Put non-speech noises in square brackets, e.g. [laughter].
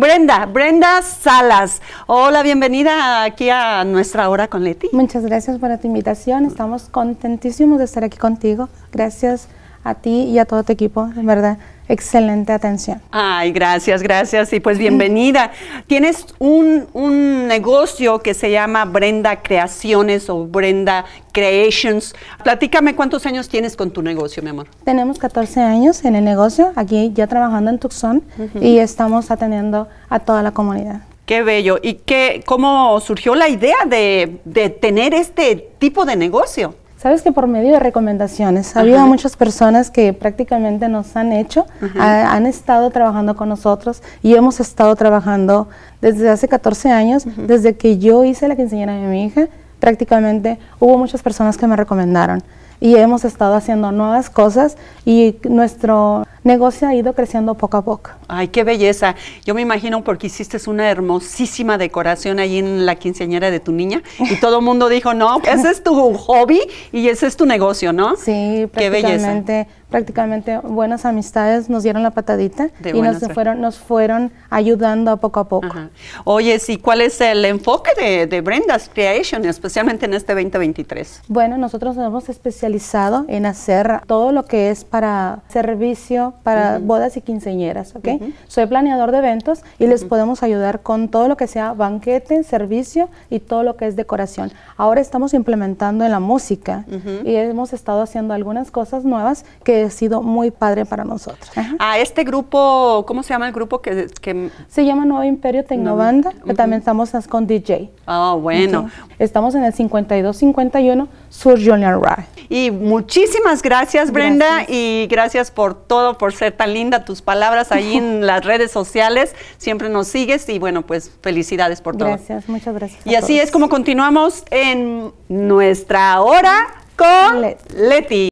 Brenda, Brenda Salas. Hola, bienvenida aquí a nuestra hora con Leti. Muchas gracias por tu invitación. Estamos contentísimos de estar aquí contigo. Gracias a ti y a todo tu equipo, en verdad excelente atención. Ay, gracias, gracias. Y pues bienvenida. Tienes un, negocio que se llama Brenda Creaciones o Brenda Creations. Platícame cuántos años tienes con tu negocio, mi amor. Tenemos 14 años en el negocio, aquí ya trabajando en Tucson y estamos atendiendo a toda la comunidad. Qué bello. ¿Y qué, cómo surgió la idea de, de tener este tipo de negocio? Sabes que por medio de recomendaciones, ha habido muchas personas que prácticamente nos han hecho, han estado trabajando con nosotros y hemos estado trabajando desde hace 14 años, desde que yo hice la quinceañera de mi hija, prácticamente hubo muchas personas que me recomendaron y hemos estado haciendo nuevas cosas y nuestro, negocio ha ido creciendo poco a poco. Ay, qué belleza. Yo me imagino porque hiciste una hermosísima decoración ahí en la quinceañera de tu niña y todo el mundo dijo, no, pues, ese es tu hobby y ese es tu negocio, ¿no? Sí, prácticamente, prácticamente buenas amistades nos dieron la patadita y nos fueron, nos fueron ayudando poco a poco. Oye, ¿y cuál es el enfoque de, de Brenda's Creation, especialmente en este 2023? Bueno, nosotros nos hemos especializado en hacer todo lo que es para servicio para bodas y quinceñeras, ¿ok? Soy planeador de eventos y les podemos ayudar con todo lo que sea banquete, servicio y todo lo que es decoración. Ahora estamos implementando en la música y hemos estado haciendo algunas cosas nuevas que ha sido muy padre para nosotros. A este grupo, ¿cómo se llama el grupo que...? que se llama Nuevo Imperio Tecnobanda, Banda, que también estamos con DJ. Ah, bueno. Estamos en el 5251 Sur Junior Ride. Y muchísimas gracias, Brenda, y gracias por todo por ser tan linda, tus palabras ahí en [laughs] las redes sociales. Siempre nos sigues y bueno, pues felicidades por todo. Gracias, muchas gracias. Y así es como continuamos en nuestra hora con Leti.